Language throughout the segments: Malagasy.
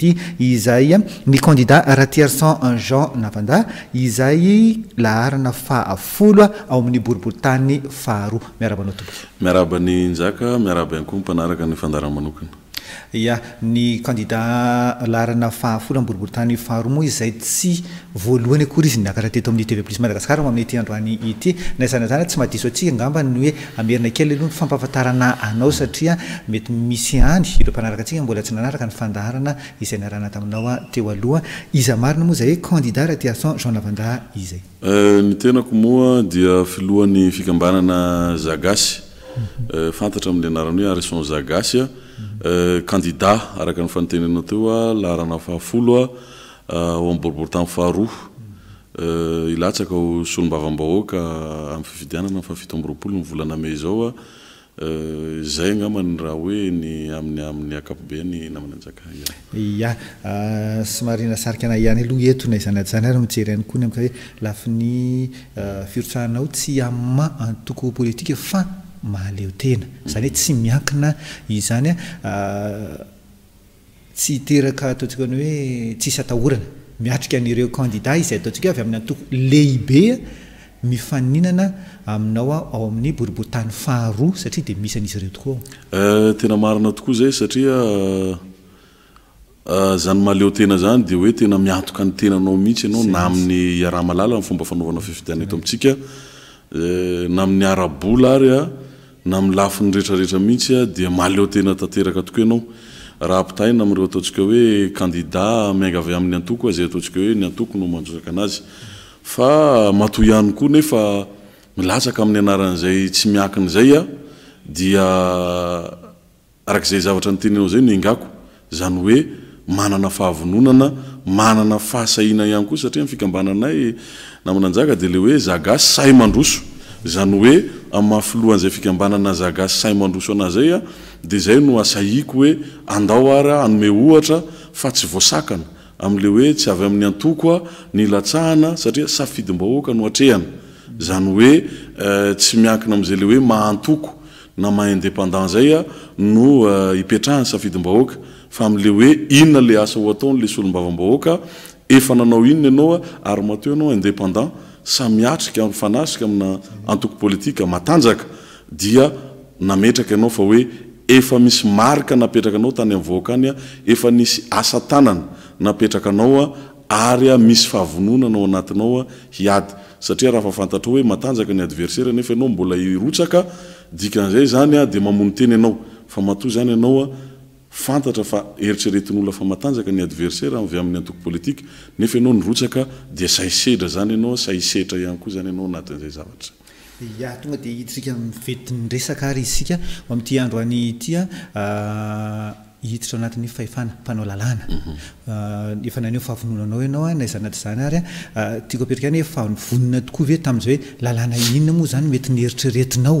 ty izaya mi kandidat ra tiarsen njen navanda izay laharana fahafolo a ao amin'ny boribory tany faharoa miaravanyotob miarabany njaka miaraba any koa mmpanaraka ny fandaran manokana ya ny kandida larana fahafola amboriborytanyfahromoa izay tsy olohany aoyiznakaa teto ai'y tvlus madaasiaaai'ny ty androanyty nazaazany tsy mahsotsika nabayoeaeinaelhaampafatana aaosaaet isyireomanarakatsikambolats nanaakaadaaizaaatainaoaoainaozaniaahatnenaada ay euh, ny tenako moa dia filohan'ny fikambanana zagasy euh, fantatra amin'y anarany hoe arison zagasya kandida euh, araka ny fanotenenao teoa lahrana fahafoloa euh, o amboribory tamin' faharoha euh, ilatsakaho solom-bavam-bahoaka amin'y fifidianana fahafito ambyropolo mivolana amey zao a zay agngamany raha hoe ny aminy amin'ny akapobeny namana a-jaka a somarina sarika na ihany aloh etona izany aty zany ary mijery any kony amka hoe lafi ny firotsahanao tsy ama atoko politika fa ahaleotena zany hoe tsy miaina izanytsy itekataonika na oe tsistona miatrika n'ireo kandidat izay ataontsika avy amin'ny atoo lehibe mifaninana ainaoa ao amin'ny boribotany faharoa satia di misan'izy reo tokoaa eh, tena marina tokoa zay satria eh, eh, zany mahaleotena zany di hoe tena miatoka ny tenanao mihitsy ianao na amin'ny arahamalala yfomba fanaovana fifitiana eto amitsika na amin'ny arabol ary a na milafi nyretrarehera mihitsya dia maleotenataerktoo naoahaamptahna areo ataotsika hoe andida minga a'ny atoozay atosikahoeaonaoa iyoaney azaytsy iakinyzayadia arakizay zavatra ny tenynao zay noengako zany hoe mananafahavnonanana fahasaina ihany koa saria mifikabananay naminanjaka de le hoe zaga say mandroso zany hoe mahafilohan'izay fikambanana zagasy say mandroso ana zaya de zay no asaiko hoe andao ary anome ohatra fa tsy voasakana amle hoe tsy avy amin'ny antokoa ny ilatsahana satria safidym-bahoaka no atrehana zany hoe eh, tsy miankina am'zay le hoe mahaantoko namah independant zaya no eh, ipetrahany safidym-bahoaka fa am'le hoe inona le asa ho ataonley solombavambahoaka efa nanao inona anaoa ary mateo anao independant samiatrika fanasika amina antoko politika matanjaka dia nametraka ianao fa hoe efa misy marika napetraka anao tany ami'nvaoakanya efa nisy asa tanana napetraka anao a ary a misy fahavononanao anatinao a hiady satria raha fahafantatrao hoe matanjaka ny adversaira nefa ianao mbola hirotsaka dikan'izay zany a dea mamony teny anao fa mato zany ianao a fantatra fa eritreretin'olo fa matanjaka ny adversaire vy amin'ny antoko politika nefa ianao nirotsaka di saisedra zany ianao sahisetra ihany koa zany ianao anatin'zay zavatragdiirka eti ayisandoi heahaanaonaizanay zanyay tiak eika ayefaionina tokoa ve tami'zay hoe lalana inona moa zany mety nyheritreretinao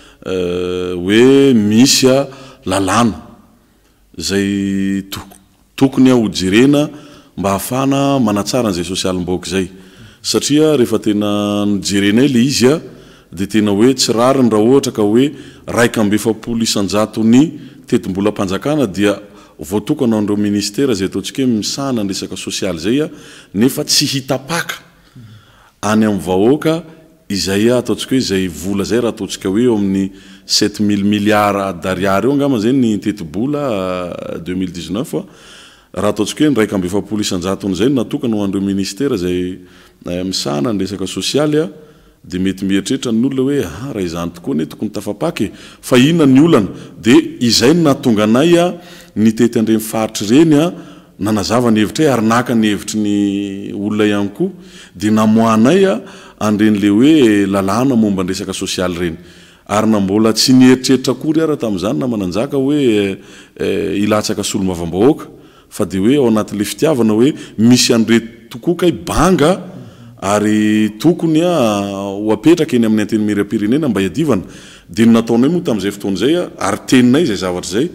Eh, hoe misy a lalàna zay totokony aho jerena mba hahafana manatsaran'zay sosialymbaoaka zay satria rehefa tena nojerena le izy a de tena hoe tsirariny raha ohatra ka hoe raiky ambe fapolo isanjato ny tetom-bola mpanjakana dia voatokoanao ndreo ministera zay ataontsika hoe misana andresaka sosialy zay a nefa tsy hitapaka any am'yvahoaka izay a ataontsika hoe zay vola zay raha ataotsika hoeoamin'ny set mille miliarddariar eoaytebola hoab nmieeritrehioooatooainany olana de izay natonga anaya ah, nytety andreni faritry reny a ah, nanazavany hevitra y ary naka ny hevitry ny olona ihany koa de namoa nay a ah, andren'le hoe lalàna momba anresaka sosialy reny ary nambola tsy nieritreritra akory ara tam'zany na mananjakahoe eh, eh, a lmavambaoakdoe aoale fitiavana oemis areoagyhoeraka ah, eny aminy atenymeryamprenenabdntoa mo tazay fzayaayenay ah, zay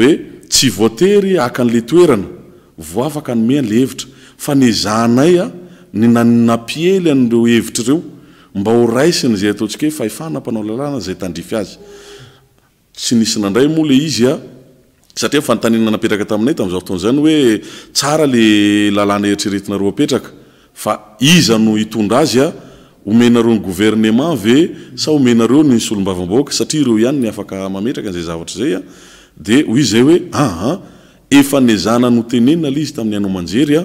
ayoety oaey ale oerna voafka me anlevitra fa nyzahnaya ah, nynannapiely areo hevitrreoma raisn'zay ataosikhalerka tainay tamza otnzany oe sra le lalana eritreretinareo apetraka a izano itondra azya omenareo ny governement ve sa omenareo ny solmbavaboaka satia reo hanynyafkeaka zay zaarzayade o zay hoe aa efanezana notenena le izy tamin'ny anao manjery a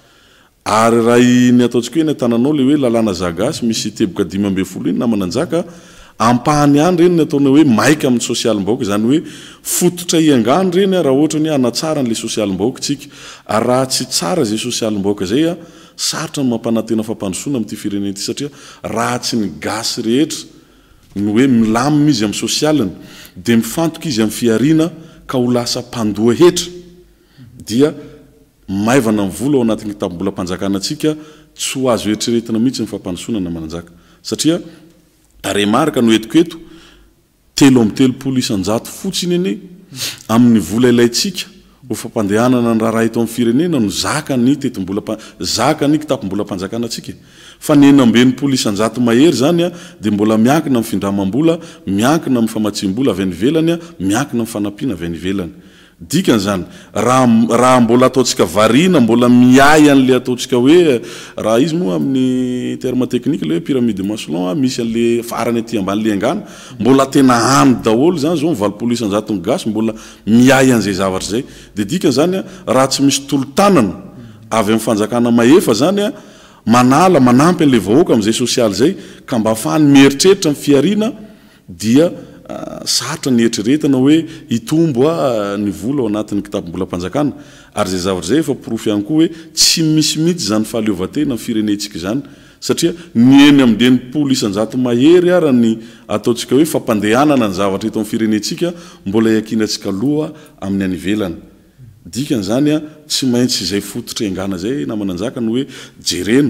ary ray ny ataonsika hoe ny atananao le hoe lalàna zagasy misy teboka dimyambe folo iny namananjaka ampahany any reny ny ataona hoe maika amin'y sosialmbaoka zany hoe fototra iangany renya raha ohatra y anatsaran'la sosialmboka tik ary raha tsy tsara zay sosialmbaoaka zaya sarotra ny mampanatena fampandosoana am'ty firenenity satria raha tsy ny gasy rehetra ny hoe milami izy am' sosialiny de mifantoka izy am' fiarina ka ho lasapnoa he itihitsyk noetiketo telo amteloolo isat fotsiny n amin'ny vola ilaytsika ofampandeanananraah eto am'y firenena no ymabola nyebenpolo aahey zanya de mbola miakina mfindramambola miakina am'y famatsimbola avy any velany a miakina am fanapiana avy any velany dikanzany raha mbola ataontsika varina mbola miay an'le ataotsika hoe raha izy moa amin'ny terme teknika leoe piramide maslona misy ale farany ty ambale angana mbola tena any daholo zany zao mivalpolisnjaton gas mbola miay an'zay zavatra zay de dikanzanya raha tsy misy tolotanana avyam' fanjakana mahefa zanya manala manampy a'le vahoaka am'izay sosialy zay ka mba afahany mieritreritra fiarina dia satra ny etreretina hoe itomboa ah, ny vola ao anatin'ny kitabo mbola panjakana ary zay zavatra zay efaporofo iany ko hoe tsy misimihitsy zany fahaleovatena nfirenentsika zany saria nyeny amde nypolo isanjat mahery arany ataotsika hoe fampandehanana ny zavatra eto anfirenentsika mbola iakina atsika aloha amn'y anenydiknzanya sy maitsy zay fototra ngaa zaynanajakany oeeea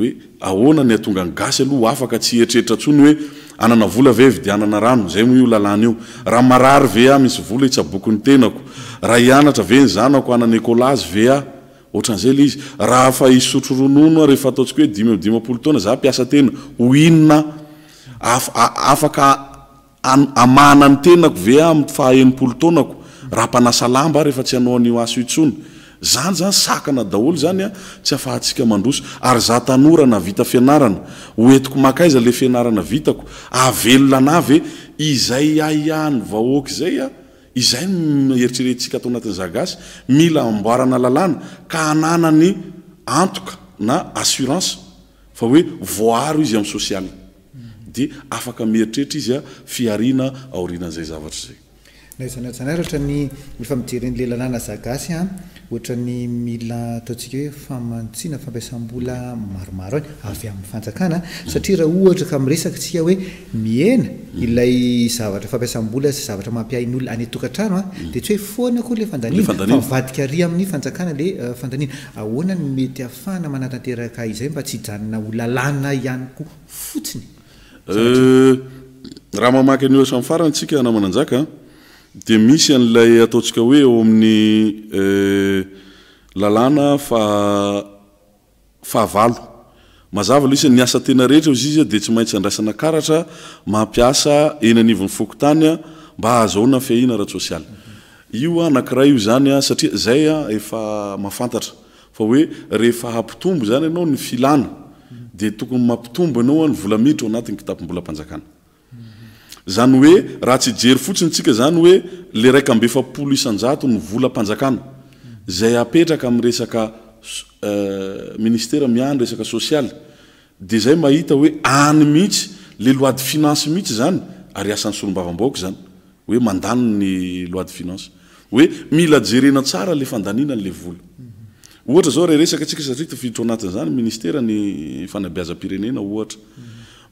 oeaoannyatonga ny gasy aloha afaka tsy etreritra ntsony hoe anana vola ve vidianana rano zay moa io lalàna io raha marary ve a misy vola itsabokyny tenako raha hianatra ve ny zanako anany ekolazy ve a ohatran'izay le izy raha fa isotrorononoa rehefa ataontsika hoe dimy dimampolo toana za mpiasa tena ho inona afafaka aamana ny tenako ve a am fahaenimpolo taonako raha mpanasa lamba a rehefa tsy hanao an'io aso intsona zany zany sakana daholo zanya tsy ahafahantsika mandroso ary za tanorana vitafianarana oentiko makaiza le fianarana vitako avelona anave izay ayahny vahoakazay a izay eritrerentsika atao anatin'n'zagasy mila amboarana lalàna ka hananany antoka na sn ozeritrehtraaaan'ay zaenl lalàna zagasy oata ny mila ataontsikahoe famantsina fampiasambola maromaro any avy amin'ny fanjakana satria raha ohtra ka miresaktsika hoe miena ilay zavatra fampiasambola sy zavatra mampiain'olon any tokantrano a dia tsy hoe foanakoa la fandaaadikary amin'ny fanjakana la eh, fandanina ahonany mety ahafana manatanteraka izay mba tsy janona olalna ihanyko fotsiny eh, raha mamaky nyo sam'y farana tsika anamananjaka de misy an'lay ataotsika hoe ao amin'ny eh, lalàna fa fahavalo mazava l is ny asa tena reheta o izy iz de tsy maitsy andraisana karatra mamiaean'nyomba ahazoonaha i zaya saia zayefa mafantara fa oe ehefa hampitombo zany anaoyiadtoymampiombo anaoa nyvolamiitra ao anatiny kitapombola mpanjakana zanyoe raha tsyjery tyzoe le rakambeflo isa ny volaa zay apetraka ami' resaka eh, ministera miany resaka sosialy de zay mahita hoe any mihitsy le loi de finance mihitsy zany ary asan'ny sorombavambko zany hoe ndannylodnaleh reasta tfidtr anatin'zany ministera ny fanabiazampirenena ohatra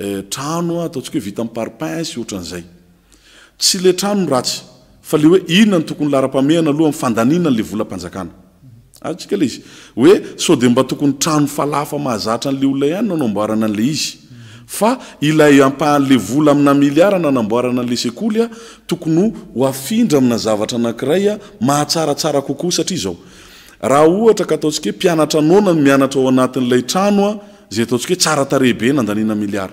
Eh, aoeiparpnma tokoyranoafamahaatra anle oa anynarnanaboarana ale sekolya tokony oafindra aminazavatra anankiraya mahatsaratsara kokoa satriaohtk ataosik pianatranonany mianatra ao anatin'lay ranoa zay ataosikoe tsara tarehbe nandaninamili ara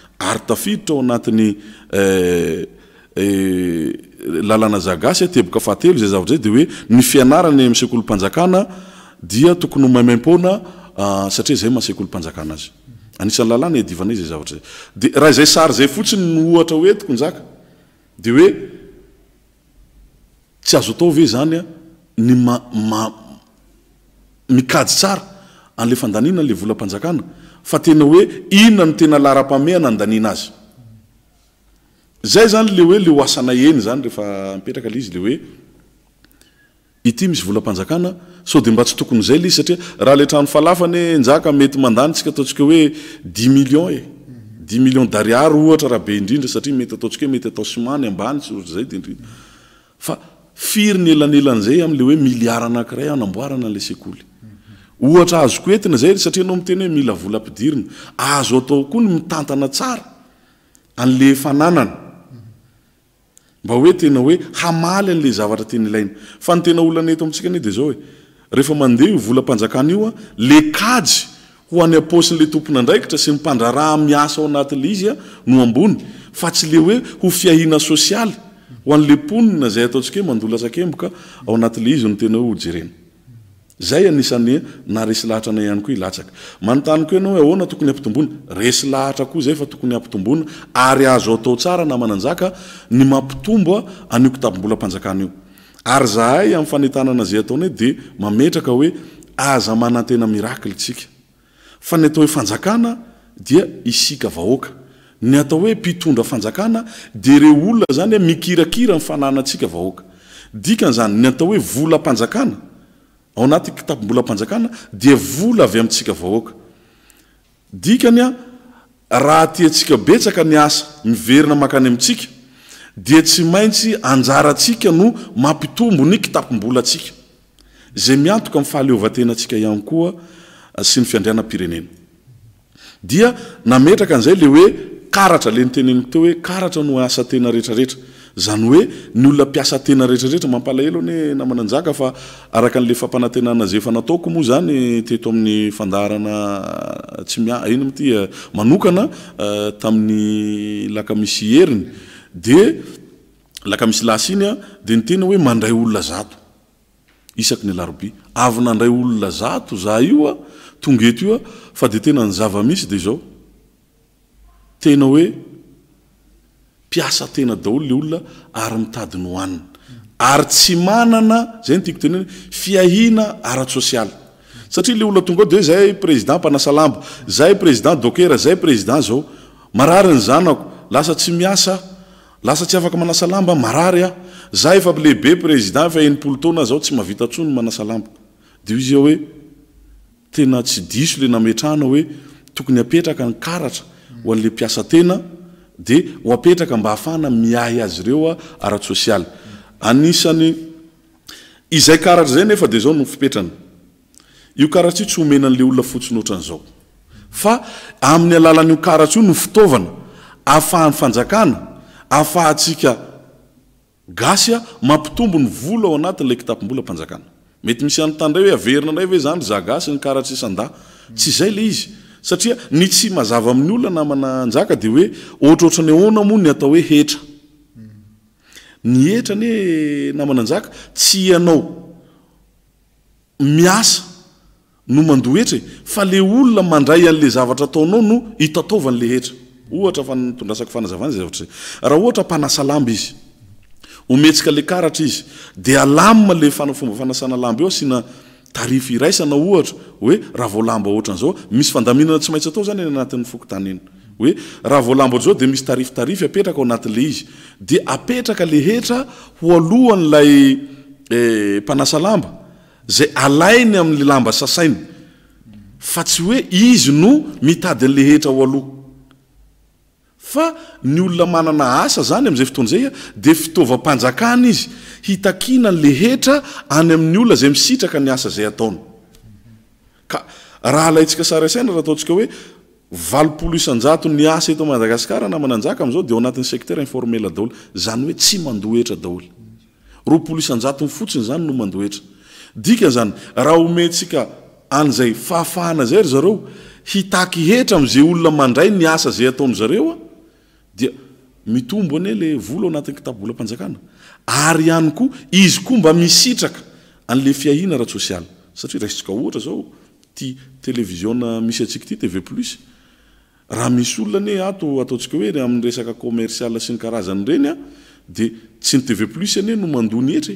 ary tafiditra ao anatlalàna eh, eh, zagasy a teboka faateo zay zaa zay de oe ny fianarana mseko olopanjakana diatokony maimaim-ponasaazaymaseko ah, olo maaz'àa e anaya ad ha zaysay zay fotsiny nyohatra etikonaa d oe tsy azo ataove zanya ny mama mikay tsara ale fandanina la volam-panjakana fatena hoe inonanytenalaayle oe le hoa eymisy volapanjakana so de mba tsy tokony zay la izy satria rahale tranofahlafany e, njaka mety mandanytsika ataotsika oe dix million e. dix milionaohahedrindra aametyonyfiryny elanelanzay amle hoe miliard anakray nambarana nle sekoly ohazooeinazay saria ano mtenyhoe mila lainoooehmaly ale zavatra teny ilaina fa nytena olaneto amitsika e de zao e refamande volapanakaoale kay hoan'ny aposin'le tomponandraikitra sy nypandraraha miasa aoanatle izyanoabo fa tsy le oe hofiahina sosialy hoanleonna zay ataonsika mandola akemboka aoanatle izynytena ho hojerena zay anisan'ny na resy lahatra nay hany koa ilatsaka mantanyko anao ho aoana tokny ampitombona resy lahatra koa zay fa tokony ampitombona ary azo atao tsara na mananjaka ny mampitomboa anyktabombola mpanjakanaio a zhay am'yfanetananazay ataona de aeoe atenal taoefanakanaoade olna zany mikirakira nfananasika vahoaka kanzany nyatao oe vola mpanjakana aaakitapobolampanjakaa dia vola avy amintsika vahoakadikany a raha ty tsika betsaka ny asa miverina makany amintsika dia tsy maintsy anjarantsika no mampitombo ny kitapombola atsika zay miantoka i'fahaleovatenatsika ihany koa ah, sy ny fiandrianapirenena dia nametraka an'zay le oe karatra ley nyteneniko teo hoe karatra no asa tena rehetraretra zany hoe ny olona piasa tena rehetraretra mampalahelo ane namananjaka fa araka an'le fampanantenanazefanataoko moa zany teto amin'ny fandarana tsy mia iny amtytamin'ny eh, eh, laka misy heriny de laka misy las iny a ah, de nytena hoe mandray olona zato isaky ny larobi avyna andray olona zato za ioa ah, tonget ioa ah, fa de tena ny zavamisy de zaotenaoe iasatenaolyaytoeanylasa sy asa lasa tsy afaka manasalamba mararyah za efalehibe présidnt efa enimpolo tona zao tsy mavita tsony manasalamba deoizy ao oe tena tsy diso le nametrana oe tokony apetraka ny karatra hoan'le piasa tena d hoaerakamba ahafahna miahy azy reoaaatsosiayasanyizay karatra zay nefa de zao no fipeany io aats io tsy hoenan'le olona fotsiny oatranzaofa amin'ny alalan'io karatry io no fitaovana aafahany fanjakana aafahtsika gasya mampitombo ny volo ao anatin'la kitapombola mpanjakana mety misy anytandray hoe averina indray ve zanyry za gasy ny karatry isanda tsy izay le izy satria ny tsy mazava amin'ny olona namananjaka de hoe ohatroatrany oana mo ny atao hoe hetra ny hetra ane namananjaka tsy ianao miasa no mandohetrae fa le olona mandray an'le zavatra ataonao no hitataovan'le hetra ohatra fantondrasak fanazavanay aatra raha ohatra ampanasa lamby izy ometsika le karatra izy de alamma le fana fomba fanasana lamba eo sina tarify iraisana ohatra hoe raha voalamba oatran'zao misy fandaminana tsy maintsy atao zany anatin'y fokotany iny hoe raha voalamba oatrazao de misy tarifitarify apetraka ao anatin'le izy de apetraka le hetra hoalohan'lay eh, mpanasa lamba zay alainy am'le lamba sasainy fa tsy hoe izy no mitadi n'le hetra hoaloha fa ny olona manana asa zany am'zay fotoan'zaya de fita iz hn oe ny asa eto madagasikara namananjaka amizao de oanatin'ny secteur informela daoly zany oe tsy mandoetra daolyopol iay fotsiny zany no mandoetraesika azay faafahnazary zareo hitaky hetra amzay olona mandray ny asa zay ataony zareoa da mitombo ane la vola o anatin'ny kitapovolampanjakana ary hany koa izy koa mba misitraka an'le fiahina rasosialy satria raintsika ohatra zao ti televisionna misy atsika ty tv plus raha misy olona ane ato ataotsika hoe amin'ny resaka kommersial sy ny karazany ireny a dia tsy ny tv plus anie no mandony hetra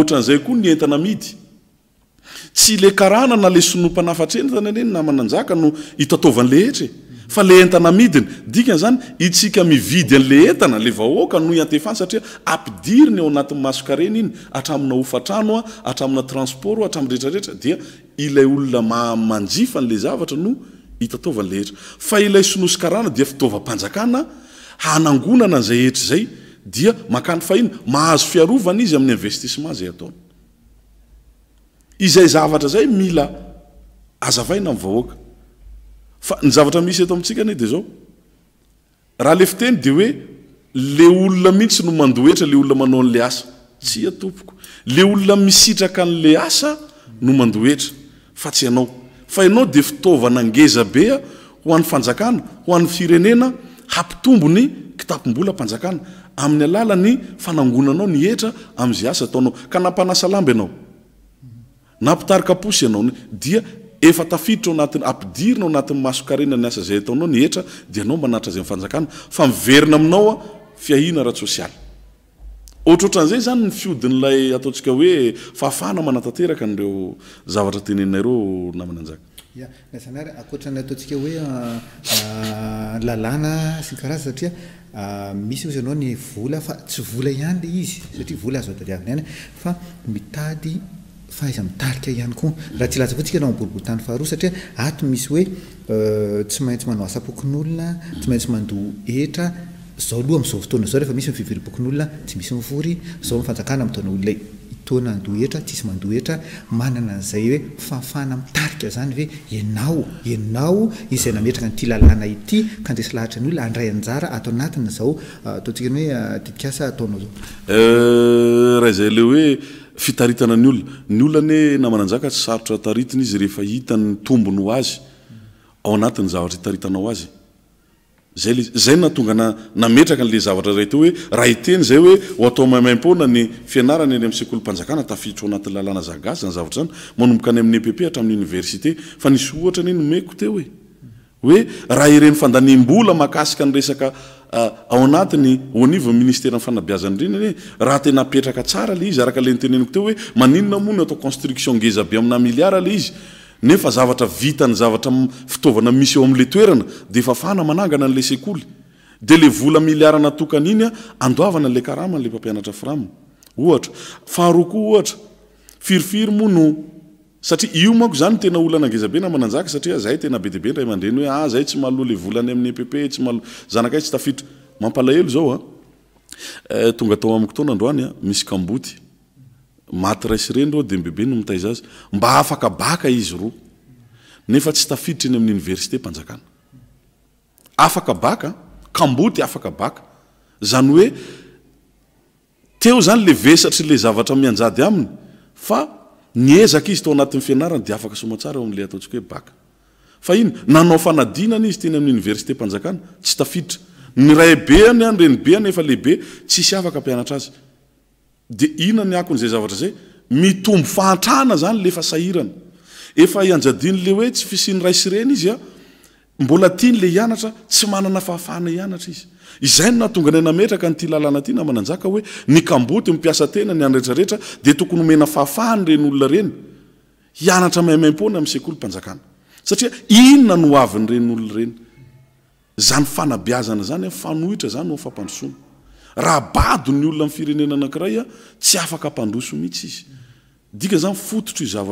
otan'zay koa ny entanai tsy le anale sinompanafatrey n ey namanajaka no ittaovan'le hetr fa le entnaiiy dikazany itsika mividy anle etana le vahoaka noho atefahny satria ampidiriny ao anati'y masokareny iny atramina ofatranoa atraina transport atra'retrareetra daiayolonanfn'le zraooleea ilay sinosy kana diafitaova-panjakna hanangonana an'zay hetry zay i mahazo fiarovan izy ami'nyinvestissement y oy eto atsikadolefiteny de oe le olona mihitsy no mandohetra le olola manao an'le asa tsia tompoko le olona misitraka an'le asa no mandoetra fa tsyaao a nao de fitaovanangeza bea hoan fanjakana ho an firenena hampitombony kitapom-bola mpanjakana amin'ny alala ny fanangonanao ny hetra am'zay asa ataonao ka nampanasa lamba anao nampitarikasy ianao dia efatafiditra nati ampidirina anatin'y masokarena ny asa zay ataonao nyhetra dia anaomanatra zay fanjakana fa miverinaaminaoafiinasiaronzay zany fiodin'lay ataosikaoeafna manatateka reozavatratenenareonaa Ah, misy oaza anao ny vola fa tsy vola ihany lay izy satria vola zao dadiavina any fa mitady fa aiza mitarika ihany koa raha tsy laza foantsika ao miboliboly tany faharoa satria ato misy hoe euh, tsy maintsy manao asa-pokon'olona tsy maintsy mandoha etra zao aloha amin''izao fotoana zao rehefa misy mifivirypokon'olona tsy misy mivory zao mifajakana ami'taona olonai tona andoha hetra tsisy mandoha etra manana an'izay hoe fahafana mitarika zany ve anao anao izay nametraka nity lalàna ity kandesy lahatra ny olona andray anjara atao anatiny zao ah, ataontsika ny hoe ah, tidikasa ataonao zao eh, raha izay leo hoe fitaritana ny olona ny olonanyhoe namananjaka tsy sarotra taritiny izy rehefa hitan'ny tombony ho azy ao anatiny zavatra hitaritanao azy zal zay na tonga nametraka n'la zavatra ray teo hoe raha iteny zay oe ataomaimaipona ny fianarany ny am'ny sekolo mpanjakana tafiditra ao anatiy lalànazagasny zavatra zany manomboka any amin'ny epp hatramin'ny université fa nisy ohatra ny nomeko teohe oe raha irenyfandanimbola makasika n resaka ao natiyoaniministernfanabiazany reny an raha tenapetraka tsara le izy araka le nteneniko teo oe maninona mony atao construction gezabe aminamiliard le izy nefa zavatra vita ny zavatra fitaovana misy eo amle toerana de fa fana manangana nle sekoly de le vola milyaranatokany inya andle le hao ohatra firifiry mono satria io mako zany tena ola nangezabe na mananjaka satria zay tena be debe ndraymandreny hoe azay ah, tsy malo le volany amin'nypepe tsy mazktnandroaya ah. eh, ah, misy kamboty matyraisy reny ro debebe no mitay zazy mba afakabakaiz tfiditra eya'aboy aaaznyoe teo zany le vesatry le zavatra mianjady aminy fa ny ezaka izy to anatnny fianaran de afak somatsara eoamle atotsika hoeinaofadnanizy teny amin'nyniversitpajakana tsy tafiditra nray be any anyrenibea nefa lehibe tsisy afaka ampianatra azy de iona ny akon'zay zavatra zay mitombo fatahna zany lefiadia le oe tsy fisinya sy enyamlanl at tsy mananafahafahana ianatra iz izay no nahtonga anaynametraka nty lalana ty namananjaka hoe n kamboty mipiasa tena ny anretrareetra de tokony omena fahafahany renyolona reny iantramaimaim-pona am'sekolona saa inona noain'renyolnareny zany fanabiazana zany fanohitra zany o afampanosona raha bado ny olona firenena anakiraya tsy afaka mpandroso mihitsy izznyfototr zata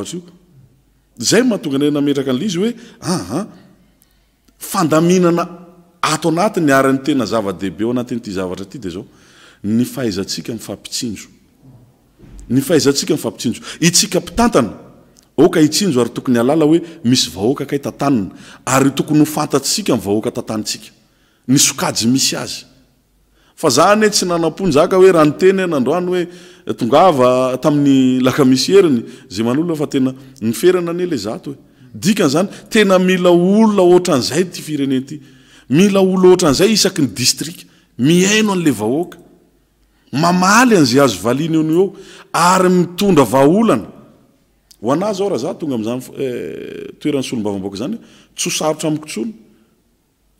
ozay mahatonga ananaetrak anla izy hoe aa fandaminana ato anatiny arynytena zavadehibe oanattykamjoitsikaioainjo ary tokonyalala oe misy oaaayt arytokony hofantatsika vahoaka tatansika ny sokajy misy azy fa zany tsy nanam-ponyzaka hoe raha nytenynandroany hoe tongava tamin'ny lakamisy heriny za manolofatena niferana an le zato e. dikanzany tena mila oloaoatranzay ty firenenty mila olo arazay isaky ny distrika miaino a'le vahoaka mamaly anzay azo valiany n e ary mitondra vaolana hoaazy ao rahazah tonga amzany eh, toerany solombavamboka zany tsosarotra amikitsolo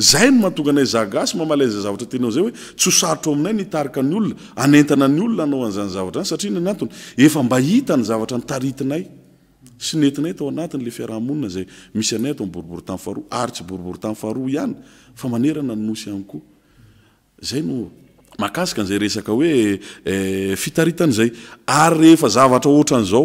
zay no mahatonga anay zagasy mamalaza zavatra tenyao zay oe ts osarotro aminay nitarika ny olona anentana ny olona anao anzany zavatra satria nanatiy efa mba hitany zavatra ntanay einay atao anatle fiarahamoniazaymisy anay atoboribor tafa ay tsy boribory taahaa haena oayayaaika anzayreaaoefitaitanyzay eh, ary ehefa zavatra oatran'zao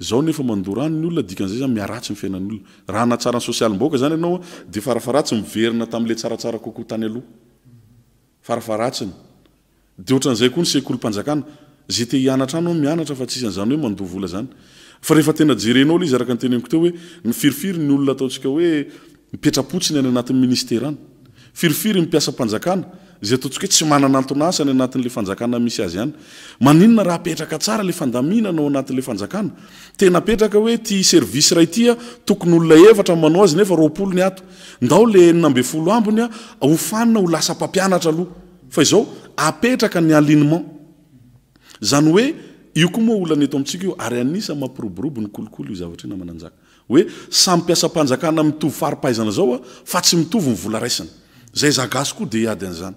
zao nefa mandorano ny olna dika an'zay zany miaratsy nyfiainan'olona ra na tsarasoialbka zay aadatl ayka nseolaztehanara aniara fatanzany o zyefenajerenaola izy arakntenkteooe firifiry ny olona ataosika oe miperasiny y anatministerany firifiry mipiasapanjakana zay tontsika hoe tsy manana tonasany anatin'le fanjakana misy azy hany maninna raha petraka tsarale fandainanaoanatle fanjakana tenapetrakaoe t servicy raytya tokony olona evatramanao azynefa rool ny anaanoazaaoaasy mitovmivola raisina zay zagasko de ady an'izany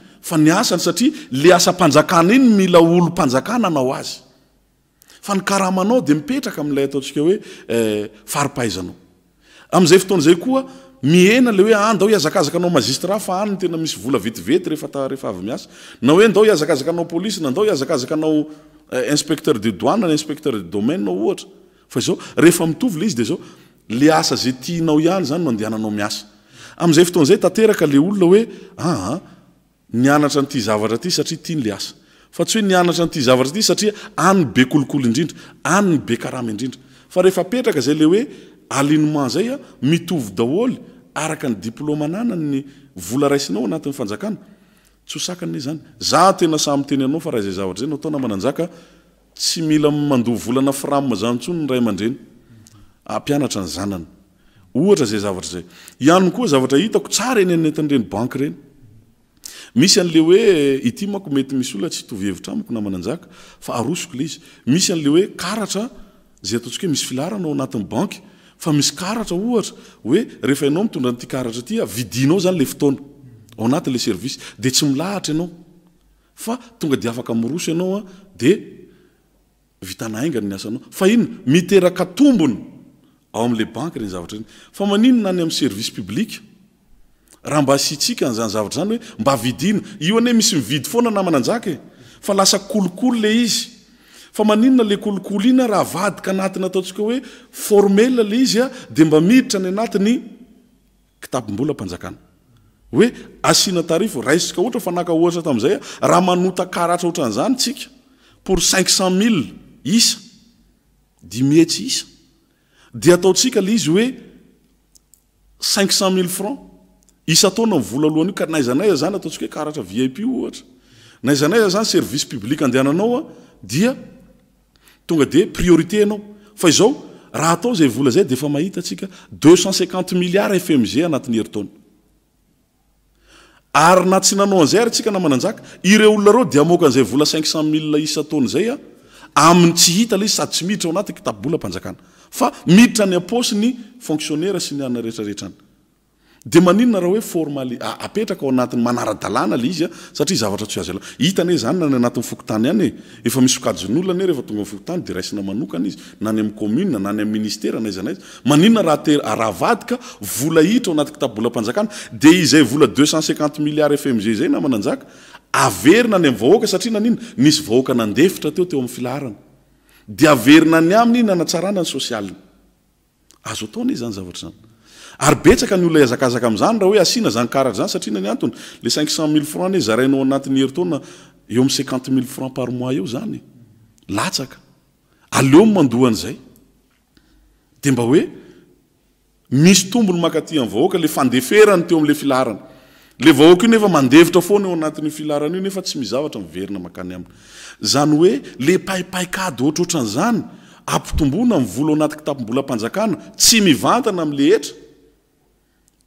fa ny asany satria le asa mpanjakana iny mila olo panjakana anao azy a ranao de ietraka amlay aokaoeaay ae oe adao iazakazaka anao mazistrat fa anny eh, ah, tena misy vola vetivety refatarefa aymiasa na oeandao iazakazakanao polisyna dao azakaznao inspeteur deterd nyanatra nyity zavatra ty satria tyny le asa fa tsy hoe nianatra nyity zavatra ty satria anny be kolokolo indrindra any bearam ndrindra fa rehefa petraka zay le hoe alinement zaya mitovy daholy arakny dilômaylaainaoanatmyyaao hayany koa zavatra hitako tsara eny anentinyireny bank reny misy an'le oe eh, ity mako mety misy oloa tsy htovhevitra amiko namananjaka fa arosoko le izy misy an'le hoe karatra zay ataontsika hoe misy filarana ao anatiny banky fa misy karatra ohata oe reefaanaomitodra nytyaratraade afroso anaoadeangaaaoainteakaoao ale bany reny zavatra reny fa maninona any am'y service publike raha mba asi tsika nzany zavatra zany hoe mba vidina io ane misy mividy foana aaa a e? lasa kolikoly le izy a annna le kolikoly ina raha vadika anatiny ataotsika hoe formel le izya d mba iitray aashaho cinq cent mille izyoe cinq cent mille francs isan m vola alohany io ka naizanaiza zany ataontsika hoe karatra vipo ohatra naizanaza zany service publikua adehaanaoariaayhecentcinuante miliardgcinq cent millsitaattabola panaana fa miditra ny apôsy ny fonktionnaira sy ny anna retrarehetra any de maninna raha oe fora apetraka ao anatiny manaradalna le izya satria zavatra tsy az hite zany nany anat'nykotanyanye efamisy kan'ola aereefatonga otany de annainany a nany ammnisternaizazania aahadik vola hitra oanat tabolapanakaadeiay ola euxcentcinuant miliard fmg zay naaena ay amahoaka sata nasy oaanaeitra eoteoamiein ay ay nanatsarana ysoiaazo ataoae zany zavatra zany ary betsaka ny olna hiazakazaka am'zany raha hoe asina zany karatry zany satrianany antony le cinqcent mille franc aaaeciuntemilleranc paranaafirano nefa tsy mizavatra mverina ay adnyombona mvola aoanaty ktapombolapanjakana tsy mivantana amle etra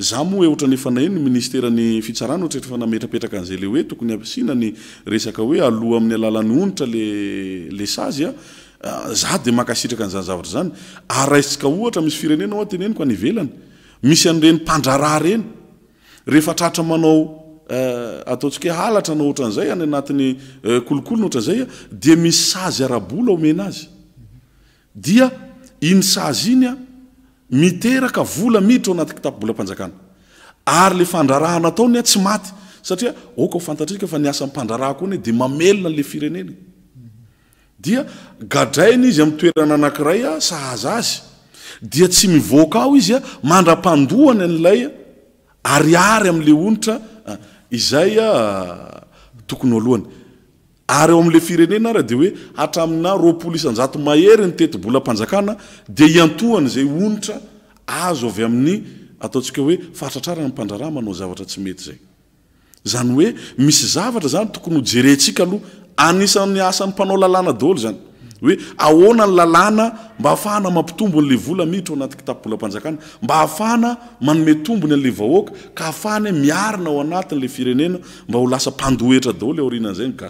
zah moa e, ohatra nefanahenyny ministerany fitsarana ohatra efa nametrapetraka anzay le hoe tokony ampsinany resak oe aloha amin'ny alalan'nyonitra lle saa ah, za de maka sitraka nzanzavatra zany arasika ohata misy firenenaoatennyko nyvelany misy arenypdrarreny rehefatratra manao eh, ataotsika ho alatra na ohtra an'zay any anatny eh, kolokolo na atra zaya dmis sazy arabola omena aza iny sa iny miteraka vola miditra ao anaty kitapobolampanjakana ary le fandrarahana ataony a tsy maty satria oka ho fantatrika fa ni asa mmpandraraha koanye de mamelona nla firenena dia gadraina izy am' toerana anankiraya sahaza azy dia tsy mivoakao izy a mandra-pandohany n'laya aryary am'le onitra izay a tokony o alohany ary eo amle firenena ra de oe atra amina roapol isanjato mahery nytetybolapanjakana d tanyzay ioeatrarannaramnao setya va zany toyojerentsika aloh ansan'ny asan'ny mpanao lalanaalo em anmpibole aranaolaam afnamanometombony ale aka ka ahafahany miarina ao anatin'le firenena mba ho lasa mpandohetra daolo orinan'zay ny ga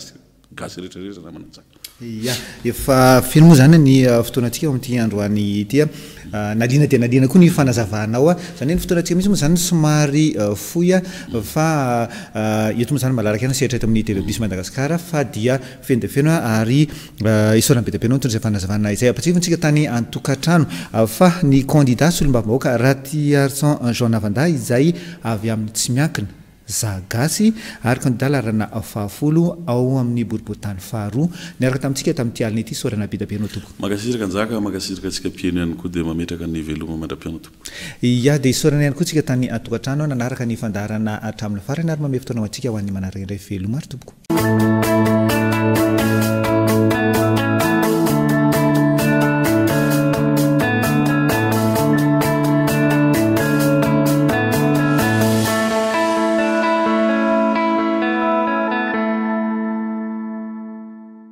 efeo moa zanyny uh, fotoanatika o amity adroanyyaainadinalina uh, koa nyfanazavahnaoa zay ny uh, fotoatsika mihis moa zany somary foya faet moa zany malaraka ana strat amin'y tvmadaaa faiafedeebedaenaozayaazay tsasika tany atokatranofa ny candidat s olombamoka rahaty aangennavanda izay avy amin'ny tsy miakina za gasy aryka nydalarana afahafolo ao amin'ny boribotany faharoa niaraka tamintsika tamin'ty alina ity sorana pi dapianao tompoko mahakasiraka anaka makasiraka asika pieno ihany koa dia mametraka ny veloma mandra-pianao tomok a dia sorana ihany koa tsika tany atokantrano ao nanaraka ny fandaarana hatramin'ny farany ary mamey fotoanaoantsika ho an'ny manarandray veloma ary tomboko